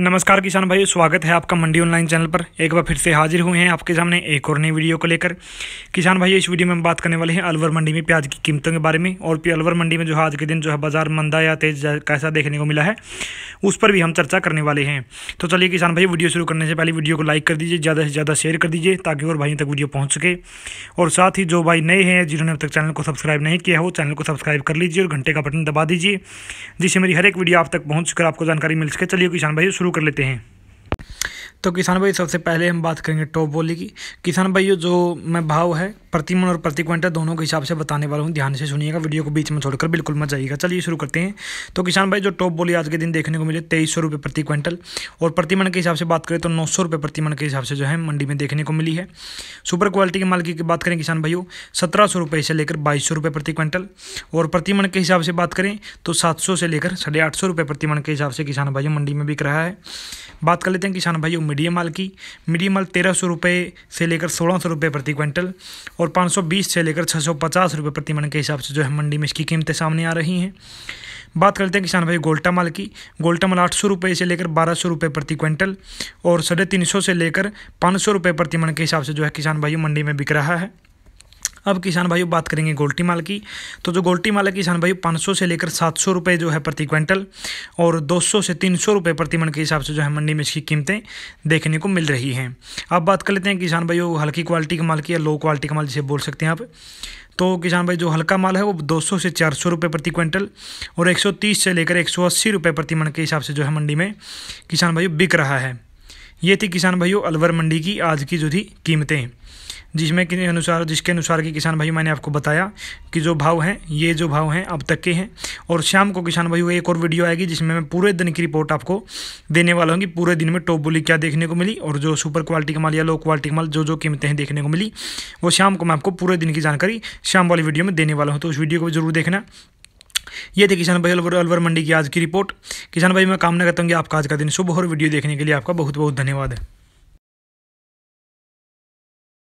नमस्कार किसान भाई स्वागत है आपका मंडी ऑनलाइन चैनल पर एक बार फिर से हाजिर हुए हैं आपके सामने एक और नई वीडियो को लेकर किसान भाई इस वीडियो में हम बात करने वाले हैं अलवर मंडी में प्याज की कीमतों के बारे में और अलवर मंडी में जो आज के दिन जो है बाजार मंदा या तेज कैसा देखने को मिला है उस पर भी हम चर्चा करने वाले हैं तो चलिए किसान भाई वीडियो शुरू करने से पहले वीडियो को लाइक कर दीजिए ज़्यादा से ज़्यादा शेयर कर दीजिए ताकि और भाइयों तक वीडियो पहुँच सके और साथ ही जो भाई नए हैं जिन्होंने अब तक चैनल को सब्सक्राइब नहीं किया हो चैनल को सब्सक्राइब कर लीजिए और घंटे का बटन दबा दीजिए जिससे मेरी हर एक वीडियो आप तक पहुँच आपको जानकारी मिल सके चलिए किसान भाई शुरू कर लेते हैं तो किसान भाई सबसे पहले हम बात करेंगे टॉप बोली की किसान भाइयों जो मैं भाव है प्रति मन और प्रति क्विंटल दोनों के हिसाब से बताने वाला हूँ ध्यान से सुनिएगा वीडियो को बीच में छोड़कर बिल्कुल मत जाइएगा चलिए शुरू करते हैं तो किसान भाई जो टॉप बोली आज के दिन देखने को मिले तेईस सौ रुपये प्रति क्विंटल और प्रति मन के हिसाब से बात करें तो नौ सौ रुपये प्रति मन के हिसाब से जो है मंडी में देखने को मिली है सुपर क्वालिटी के माल की बात करें किसान भाइयों सत्रह सौ रुपये से लेकर बाईस सौ रुपये प्रति क्विंटल और प्रति मन के हिसाब से बात करें तो सात सौ से लेकर साढ़े आठ सौ रुपये प्रति मन के हिसाब से किसान भाइयों मंडी में बिक रहा है बात कर लेते हैं किसान भाइयों मीडियम माल की मीडियम माल तेरह सौ रुपये से लेकर सोलह सौ रुपये प्रति क्विंटल और पाँच सौ बीस से लेकर छः सौ पचास रुपये प्रति मन के हिसाब से जो है मंडी में इसकी कीमतें सामने आ रही हैं बात करते हैं किसान भाई गोल्टा माल की गोल्टा माल आठ सौ रुपये से लेकर बारह सौ रुपये प्रति क्विंटल और साढ़े तीन सौ से लेकर पाँच सौ रुपये प्रति मन के हिसाब से जो है किसान भाई मंडी में बिक रहा है अब किसान भाइयों बात करेंगे गोल्टी माल की तो जो गोल्टी माल है किसान भाई पाँच से लेकर सात सौ जो है प्रति क्विंटल और दो से तीन सौ प्रति मन के हिसाब से जो है मंडी में इसकी कीमतें देखने को मिल रही हैं अब बात कर लेते हैं किसान भाइयों हल्की क्वालिटी का माल की या लो क्वालिटी का माल जिसे बोल सकते हैं आप तो किसान भाई जो हल्का माल है वो 200 से चार सौ रुपये प्रति क्विंटल और 130 से लेकर 180 रुपये प्रति मन के हिसाब से जो है मंडी में किसान भाइयों बिक रहा है ये थी किसान भाइयों अलवर मंडी की आज की जो थी कीमतें जिसमें के अनुसार जिसके अनुसार कि किसान भाई मैंने आपको बताया कि जो भाव हैं ये जो भाव हैं अब तक के हैं और शाम को किसान भाई एक और वीडियो आएगी जिसमें मैं पूरे दिन की रिपोर्ट आपको देने वाला हूँ कि पूरे दिन में टॉप बोली क्या देखने को मिली और जो सुपर क्वालिटी का माल या लो क्वालिटी का माल जो जो कीमतें हैं देखने को मिली वो शाम को मैं आपको पूरे दिन की जानकारी शाम वाली वीडियो में देने वाला हूँ तो उस वीडियो को जरूर देखना ये थे किसान भाई अलवर अलवर मंडी की आज की रिपोर्ट किसान भाई मैं कामना करता हूँ कि आपका आज का दिन शुभ और वीडियो देखने के लिए आपका बहुत बहुत धन्यवाद है